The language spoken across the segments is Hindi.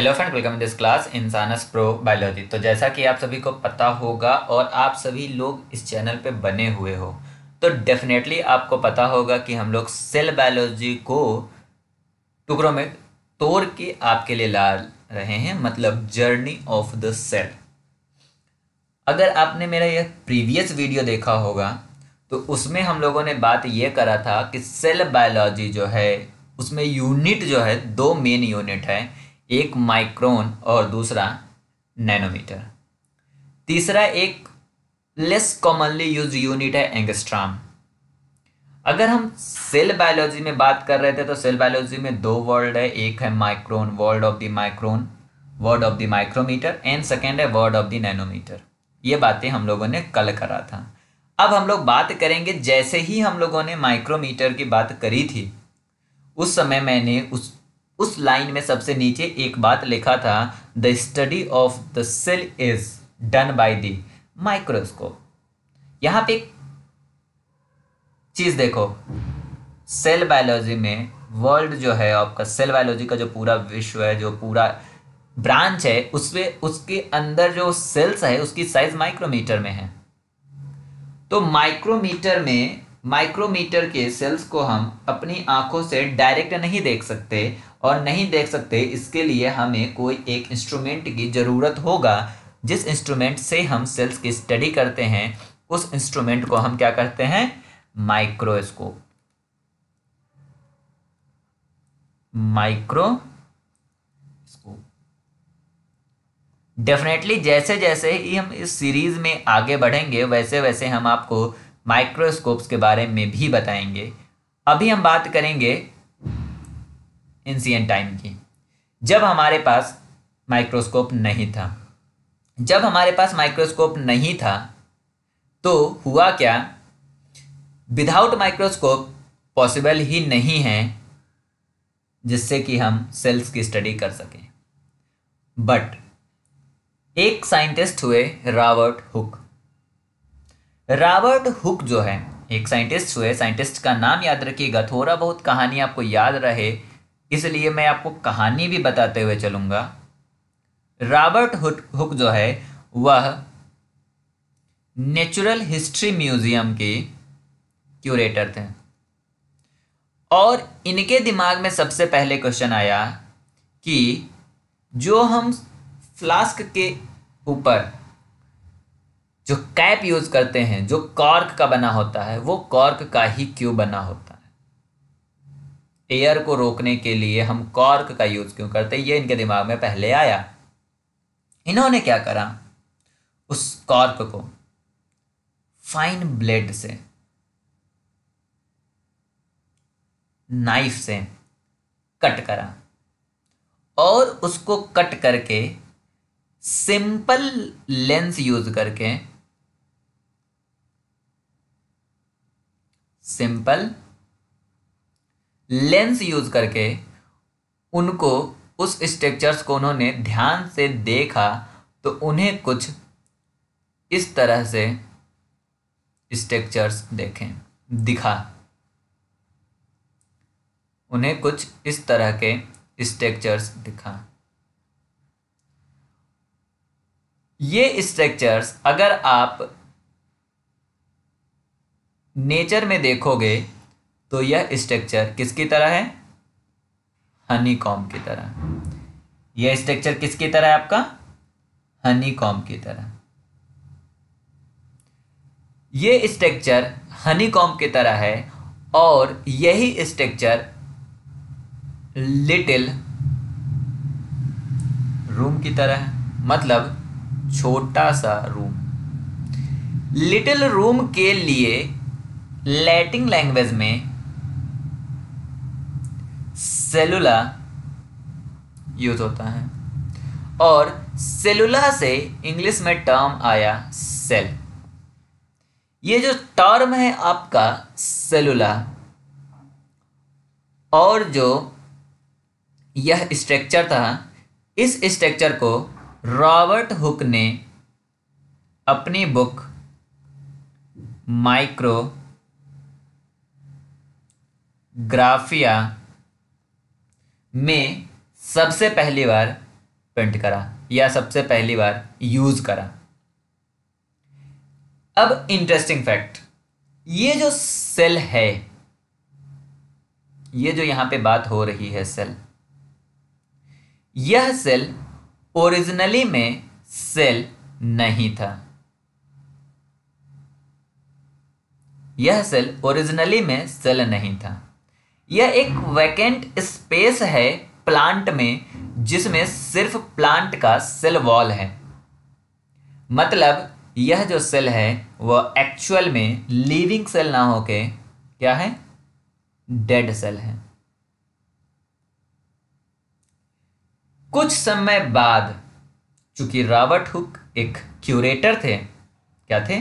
hello friend welcome this class इंसानस प्रो बायोलॉजी तो जैसा कि आप सभी को पता होगा और आप सभी लोग इस चैनल पे बने हुए हो तो डेफिनेटली आपको पता होगा कि हम लोग सेल बायोलॉजी को टुकड़ों में तोड़ के आपके लिए ला रहे हैं मतलब जर्नी ऑफ द सेल अगर आपने मेरा यह प्रीवियस वीडियो देखा होगा तो उसमें हम लोगों ने बात यह करा था कि सेल बायोलॉजी जो है उसमें यूनिट जो है दो मेन यूनिट है एक माइक्रोन और दूसरा नैनोमीटर तीसरा एक लेस कॉमनली यूज यूनिट है एंगस्ट्राम अगर हम सेल बायोलॉजी में बात कर रहे थे तो सेल बायोलॉजी में दो वर्ड है एक है micron world of the micron word of the micrometre and second है वर्ड ऑफ द नैनोमीटर ये बातें हम लोगों ने कल करा था अब हम लोग बात करेंगे जैसे ही हम लोगों ने माइक्रोमीटर की बात करी थी उस समय मैंने उस उस लाइन में सबसे नीचे एक बात लिखा था the study of the cell is done by the microscope यहां पे चीज़ देखो सेल बायोलॉजी में वर्ल्ड जो है आपका सेल बायोलॉजी का जो पूरा विश्व है जो पूरा ब्रांच है उसमें उसके अंदर जो सेल्स है उसकी साइज माइक्रोमीटर में है तो माइक्रोमीटर में माइक्रोमीटर के सेल्स को हम अपनी आंखों से डायरेक्ट नहीं देख सकते और नहीं देख सकते इसके लिए हमें कोई एक इंस्ट्रूमेंट की ज़रूरत होगा जिस इंस्ट्रूमेंट से हम सेल्स की स्टडी करते हैं उस इंस्ट्रूमेंट को हम क्या करते हैं माइक्रोस्कोप माइक्रो डेफिनेटली जैसे जैसे ही हम इस सीरीज़ में आगे बढ़ेंगे वैसे वैसे हम आपको माइक्रोस्कोप्स के बारे में भी बताएंगे अभी हम बात करेंगे एंशियन टाइम की जब हमारे पास माइक्रोस्कोप नहीं था जब हमारे पास माइक्रोस्कोप नहीं था तो हुआ क्या विदाउट माइक्रोस्कोप पॉसिबल ही नहीं है जिससे कि हम सेल्स की स्टडी कर सकें बट एक साइंटिस्ट हुए रॉबर्ट हुक रॉबर्ट हुक जो है एक साइंटिस्ट हुए साइंटिस्ट का नाम याद रखिएगा थोड़ा बहुत कहानी आपको याद रहे इसलिए मैं आपको कहानी भी बताते हुए चलूंगा रॉबर्ट हुक जो है वह नेचुरल हिस्ट्री म्यूजियम के क्यूरेटर थे और इनके दिमाग में सबसे पहले क्वेश्चन आया कि जो हम फ्लास्क के ऊपर जो कैप यूज़ करते हैं जो कॉर्क का बना होता है वो कॉर्क का ही क्यों बना होता है एयर को रोकने के लिए हम कॉर्क का यूज़ क्यों करते ये इनके दिमाग में पहले आया इन्होंने क्या करा उस कॉर्क को फाइन ब्लेड से नाइफ से कट करा और उसको कट करके सिंपल लेंस यूज करके सिंपल लेंस यूज करके उनको उस स्ट्रक्चर्स को उन्होंने ध्यान से देखा तो उन्हें कुछ इस तरह से स्ट्रक्चर्स देखें दिखा उन्हें कुछ इस तरह के स्ट्रक्चर्स दिखा ये स्ट्रक्चर्स अगर आप नेचर में देखोगे तो यह स्ट्रक्चर किसकी तरह है हनी कॉम की तरह यह स्ट्रक्चर किसकी तरह है आपका हनी कॉम की तरह यह स्ट्रक्चर हनी कॉम की तरह है और यही स्ट्रक्चर लिटिल रूम की तरह है मतलब छोटा सा रूम लिटिल रूम के लिए लैटिन लैंग्वेज में सेलुला यूज होता है और सेलुला से इंग्लिश में टर्म आया सेल ये जो टर्म है आपका सेलुला और जो यह स्ट्रक्चर था इस स्ट्रक्चर को रॉबर्ट हुक ने अपनी बुक माइक्रो ग्राफिया મે સબસે પહેલી બાર પ્રિન્ટ કરા યહ સબસે પહેલી બાર યુઝ કરા અબ ઇન્ટરેસ્ટિંગ ફેક્ટ યે જો સેલ હે યે જો યહાં પે બાત હો રહી હે સેલ યહ સેલ ઓરિજિનલી મે સેલ નહીં થા યહ સેલ ઓરિજિનલી મે સેલ નહીં થા यह एक वैकेंट स्पेस है प्लांट में जिसमें सिर्फ प्लांट का सेल वॉल है मतलब यह जो सेल है वह एक्चुअल में लिविंग सेल ना होके क्या है डेड सेल है कुछ समय बाद चूंकि रॉबर्ट हुक एक क्यूरेटर थे क्या थे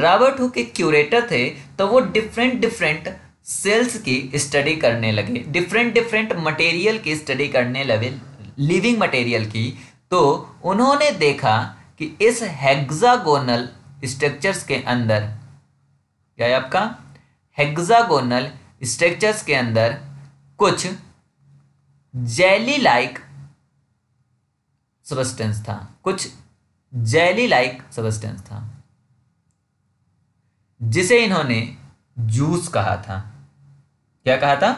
रॉबर्ट हुक एक क्यूरेटर थे तो वो डिफरेंट डिफरेंट सेल्स की स्टडी करने लगे डिफरेंट डिफरेंट मटेरियल की स्टडी करने लगे लिविंग मटेरियल की तो उन्होंने देखा कि इस हेक्सागोनल स्ट्रक्चर्स के अंदर क्या है आपका हेक्सागोनल स्ट्रक्चर्स के अंदर कुछ जेली लाइक सबस्टेंस था कुछ जेली लाइक सबस्टेंस था जिसे इन्होंने जूस कहा था क्या कहा था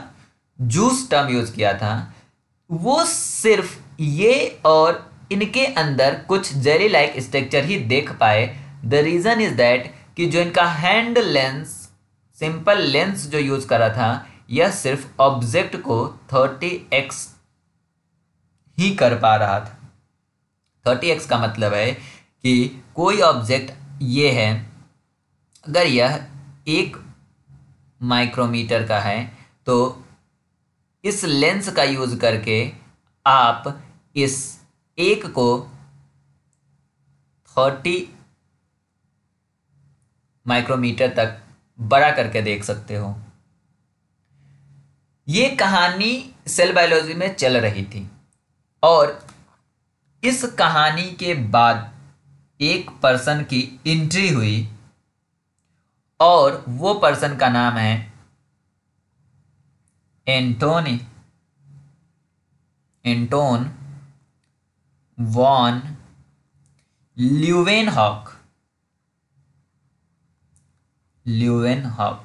जूस टर्म यूज किया था वो सिर्फ ये और इनके अंदर कुछ जेली लाइक स्ट्रक्चर ही देख पाए द रीज़न इज दैट कि जो इनका हैंड लेंस सिंपल लेंस जो यूज करा था यह सिर्फ ऑब्जेक्ट को थर्टी एक्स ही कर पा रहा था थर्टी एक्स का मतलब है कि कोई ऑब्जेक्ट ये है अगर यह एक माइक्रोमीटर का है तो इस लेंस का यूज़ करके आप इस एक को थर्टी माइक्रोमीटर तक बड़ा करके देख सकते हो ये कहानी सेल बायोलॉजी में चल रही थी और इस कहानी के बाद एक पर्सन की एंट्री हुई और वो पर्सन का नाम है Antonie Anton van Leeuwenhoek Leeuwenhoek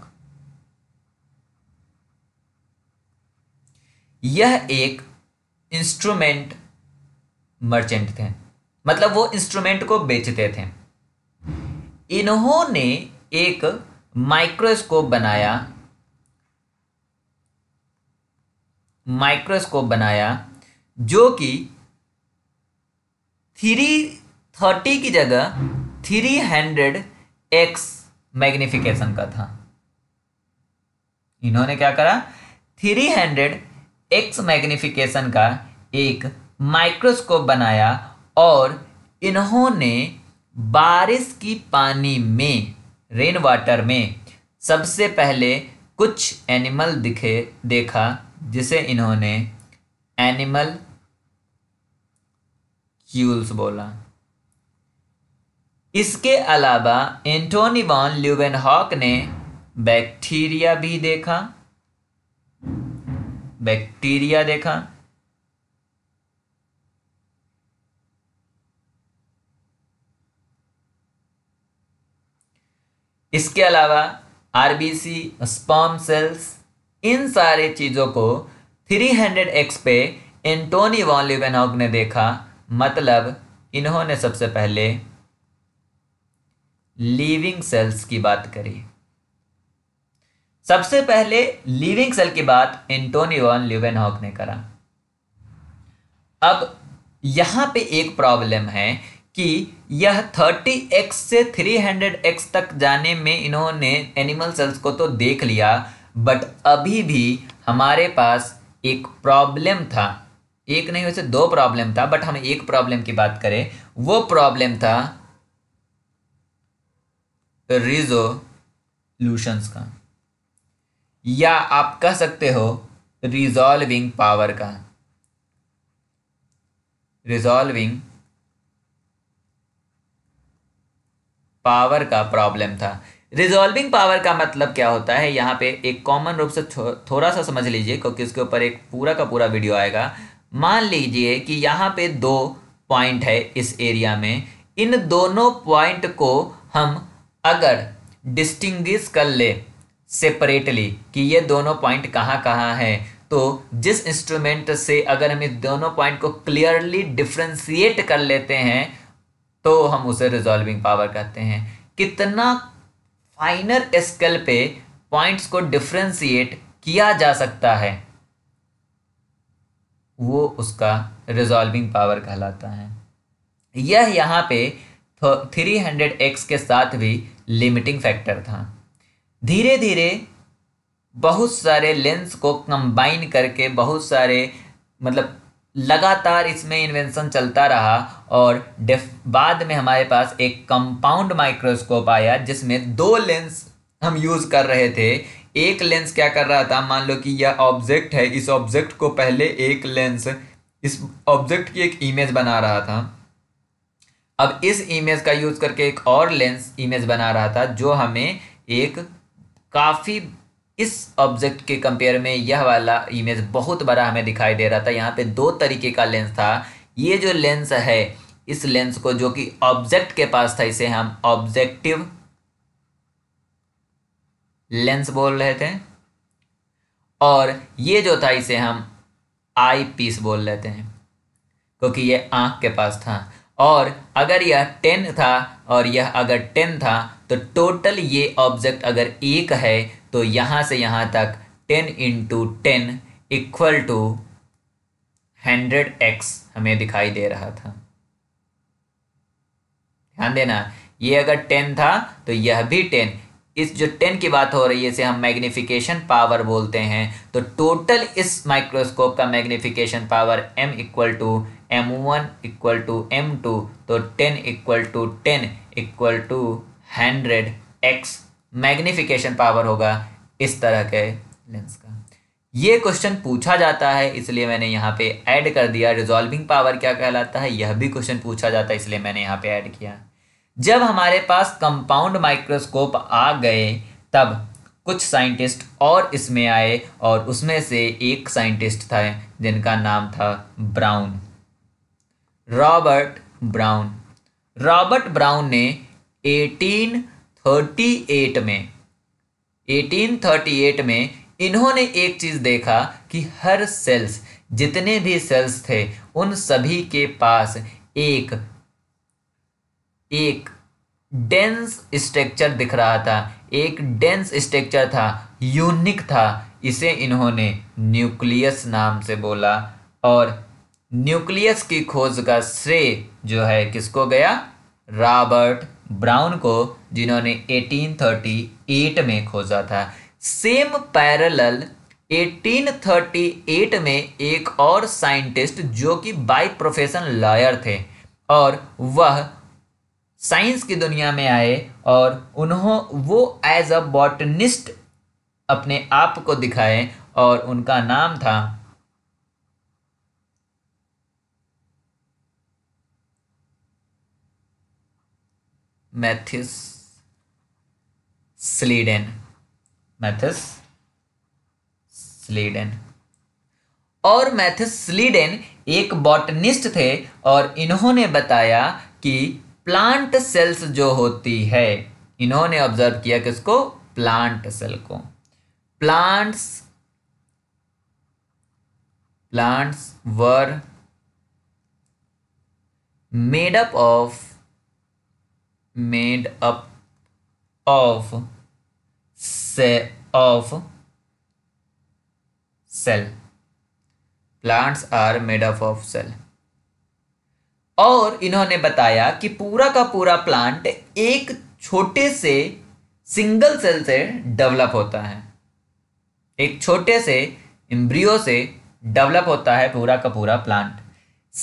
यह एक इंस्ट्रूमेंट मर्चेंट थे मतलब वो इंस्ट्रूमेंट को बेचते थे इन्होंने एक माइक्रोस्कोप बनाया माइक्रोस्कोप बनाया जो कि थ्री थर्टी की जगह थ्री हंड्रेड एक्स मैग्निफिकेशन का था इन्होंने क्या करा थ्री हंड्रेड एक्स मैग्निफिकेशन का एक माइक्रोस्कोप बनाया और इन्होंने बारिश की पानी में रेन वाटर में सबसे पहले कुछ एनिमल दिखे देखा जिसे इन्होंने एनिमल क्यूल्स बोला इसके अलावा एंटोनी वॉन ल्यूवेनहॉक ने बैक्टीरिया भी देखा बैक्टीरिया देखा इसके अलावा R B C sperm cells इन सारे चीज़ों को हंड्रेड एक्स पे एंटोनी वॉलिवेनॉग ने देखा मतलब इन्होंने सबसे पहले लिविंग सेल्स की बात करी सबसे पहले लिविंग सेल की बात एंटोनी वॉन लिवेनहॉक ने करा अब यहां पे एक प्रॉब्लम है कि यह 30x से 300x तक जाने में इन्होंने एनिमल सेल्स को तो देख लिया बट अभी भी हमारे पास एक प्रॉब्लम था एक नहीं वैसे दो प्रॉब्लम था बट हम एक प्रॉब्लम की बात करें वो प्रॉब्लम था रिजोल्यूशंस का या आप कह सकते हो रिजॉल्विंग पावर का रिजॉल्विंग पावर का प्रॉब्लम था रिजॉल्विंग पावर का मतलब क्या होता है यहाँ पे एक कॉमन रूप से थो, थोड़ा सा समझ लीजिए क्योंकि उसके ऊपर एक पूरा का पूरा वीडियो आएगा मान लीजिए कि यहाँ पे दो पॉइंट है इस एरिया में इन दोनों पॉइंट को हम अगर डिस्टिंग्विश कर ले सेपरेटली कि ये दोनों पॉइंट कहाँ कहाँ है तो जिस इंस्ट्रूमेंट से अगर हम इस दोनों पॉइंट को क्लियरली डिफ्रेंशिएट कर लेते हैं तो हम उसे रिजॉल्विंग पावर कहते हैं कितना फाइनर स्केल पे पॉइंट्स को डिफ्रेंसीट किया जा सकता है वो उसका रिजॉल्विंग पावर कहलाता है यह यहाँ पे थ्री हंड्रेड एक्स के साथ भी लिमिटिंग फैक्टर था धीरे धीरे बहुत सारे लेंस को कंबाइन करके बहुत सारे मतलब लगातार इसमें इन्वेंशन चलता रहा और बाद में हमारे पास एक कंपाउंड माइक्रोस्कोप आया जिसमें दो लेंस हम यूज़ कर रहे थे एक लेंस क्या कर रहा था मान लो कि यह ऑब्जेक्ट है इस ऑब्जेक्ट को पहले एक लेंस इस ऑब्जेक्ट की एक इमेज बना रहा था अब इस इमेज का यूज़ करके एक और लेंस इमेज बना रहा था जो हमें एक काफ़ी इस ऑब्जेक्ट के कंपेयर में यह वाला इमेज बहुत बड़ा हमें दिखाई दे रहा था यहाँ पे दो तरीके का लेंस था ये जो लेंस है इस लेंस को जो कि ऑब्जेक्ट के पास था इसे हम ऑब्जेक्टिव लेंस बोल रहे थे और ये जो था इसे हम आई पीस बोल लेते हैं क्योंकि ये आंख के पास था और अगर यह टेन था और यह अगर टेन था तो टोटल ये ऑब्जेक्ट अगर एक है तो यहाँ से यहाँ तक ten into ten equal to hundred X हमें दिखाई दे रहा था ध्यान देना ये अगर टेन था तो यह भी टेन इस जो टेन की बात हो रही है इसे हम मैग्निफिकेशन पावर बोलते हैं तो टोटल इस माइक्रोस्कोप का magnification power m equal to M one equal to M two तो ten equal to ten equal to hundred X magnification power होगा इस तरह के लेंस का ये क्वेश्चन पूछा जाता है इसलिए मैंने यहाँ पे ऐड कर दिया रिजॉल्विंग पावर क्या कहलाता है यह भी क्वेश्चन पूछा जाता है इसलिए मैंने यहाँ पे ऐड किया जब हमारे पास कंपाउंड माइक्रोस्कोप आ गए तब कुछ साइंटिस्ट और इसमें आए और उसमें से एक साइंटिस्ट था जिनका नाम था Brown Robert Brown Robert Brown ने एटीन 1838 में 1838 में इन्होंने एक चीज़ देखा कि हर सेल्स जितने भी सेल्स थे उन सभी के पास एक एक डेंस स्ट्रक्चर दिख रहा था एक डेंस स्ट्रक्चर था यूनिक था इसे इन्होंने न्यूक्लियस नाम से बोला और न्यूक्लियस की खोज का श्रेय जो है किसको गया रॉबर्ट ब्राउन को जिन्होंने 1838 में खोजा था सेम पैरेलल 1838 में एक और साइंटिस्ट जो कि बाई प्रोफेशन लॉयर थे और वह साइंस की दुनिया में आए और उन्हों वो एज अ बॉटनिस्ट अपने आप को दिखाए और उनका नाम था मैथिस स्लीडन मैथिस स्लीडन और मैथिस स्लीडन एक बॉटनिस्ट थे और इन्होंने बताया कि प्लांट सेल्स जो होती है इन्होंने ऑब्जर्व किया किसको प्लांट सेल को plants plants were made up of made up of से of cell plants are made up of cell और इन्होंने बताया कि पूरा का पूरा प्लांट एक छोटे से सिंगल सेल से डेवलप होता है एक छोटे से इम्ब्रियो से डेवलप होता है पूरा का पूरा प्लांट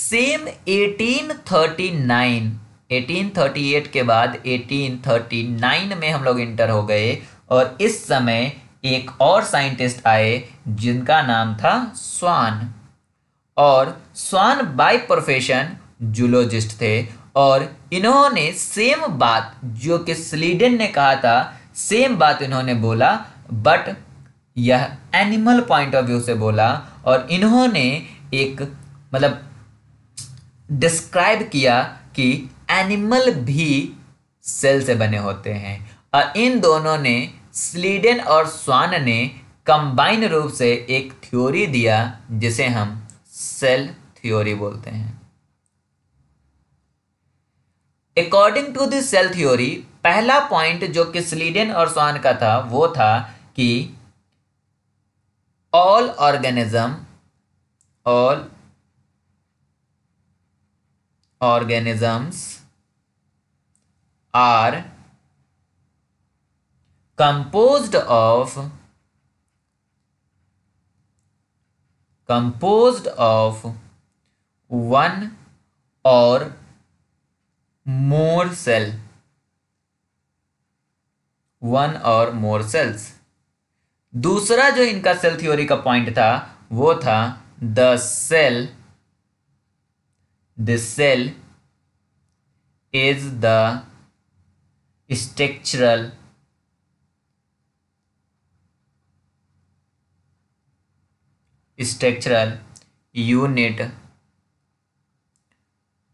सेम 1839 1838 के बाद 1839 में हम लोग इंटर हो गए और इस समय एक और साइंटिस्ट आए जिनका नाम था स्वान और स्वान बाय प्रोफेशन जूलोजिस्ट थे और इन्होंने सेम बात जो कि स्लीडन ने कहा था सेम बात इन्होंने बोला बट यह एनिमल पॉइंट ऑफ व्यू से बोला और इन्होंने एक मतलब डिस्क्राइब किया कि एनिमल भी सेल से बने होते हैं और इन दोनों ने स्लीडन और स्वान ने कंबाइन रूप से एक थ्योरी दिया जिसे हम सेल थ्योरी बोलते हैं according to this cell theory पहला पॉइंट जो कि स्लीडन और स्वान का था वो था कि all organism all organisms are compose of compose of one or more cell one or more sales दूसरा जो इनका सेल थ्योरी का पॉइंट था वो था the cell the cell is the structural structural unit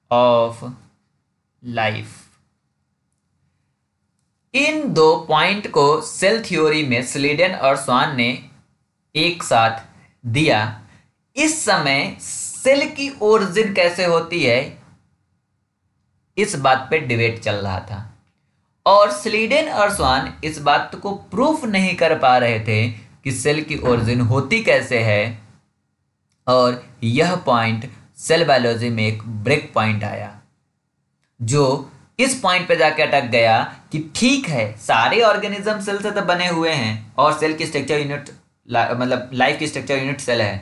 of life इन दो पॉइंट को सेल थ्योरी में स्लीडन और स्वान ने एक साथ दिया इस समय सेल की ओरिजिन कैसे होती है इस बात पे डिबेट चल रहा था और स्लीडेन और स्वान इस बात को प्रूफ नहीं कर पा रहे थे कि सेल की ओरिजिन होती कैसे है और यह पॉइंट सेल बायोलॉजी में एक ब्रेक पॉइंट आया जो इस पॉइंट पे जाके अटक गया कि ठीक है सारे ऑर्गेनिज्म सेल से तो बने हुए हैं और सेल की स्ट्रक्चर यूनिट मतलब लाइफ की स्ट्रक्चर यूनिट सेल है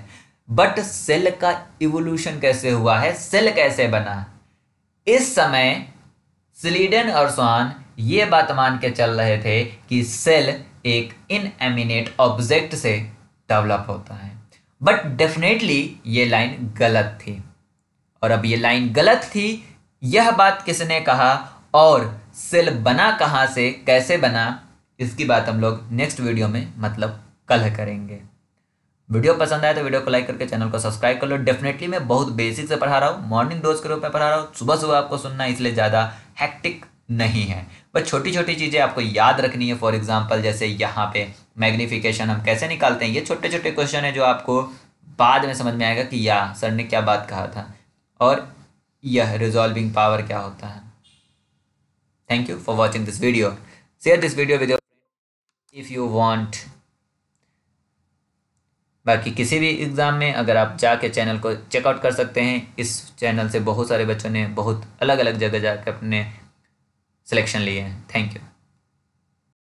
बट सेल का इवोल्यूशन कैसे हुआ है सेल कैसे बना इस समय स्लीडन और स्वान ये बात मान के चल रहे थे कि सेल एक इनएमिनेट ऑब्जेक्ट से डेवलप होता है बट डेफिनेटली ये लाइन गलत थी और अब ये लाइन गलत थी यह बात किसने कहा और सेल बना कहाँ से कैसे बना इसकी बात हम लोग नेक्स्ट वीडियो में मतलब कल करेंगे वीडियो पसंद आए तो वीडियो को लाइक करके चैनल को सब्सक्राइब कर लो डेफिनेटली मैं बहुत बेसिक से पढ़ा रहा हूँ मॉर्निंग डोज के रूप में पढ़ा रहा हूँ सुबह सुबह आपको सुनना इसलिए ज़्यादा हैक्टिक नहीं है बस छोटी छोटी चीज़ें आपको याद रखनी है फॉर एग्जाम्पल जैसे यहाँ पे मैग्निफिकेशन हम कैसे निकालते हैं ये छोटे छोटे क्वेश्चन है जो आपको बाद में समझ में आएगा कि या सर ने क्या बात कहा था और यह रिजॉल्विंग पावर क्या होता है thank you for watching this video share this video with if you want बाकी किसी भी एग्ज़ाम में अगर आप जाके चैनल को चेकआउट कर सकते हैं इस चैनल से बहुत सारे बच्चों ने बहुत अलग अलग जगह जाकर अपने सिलेक्शन लिए हैं थैंक यू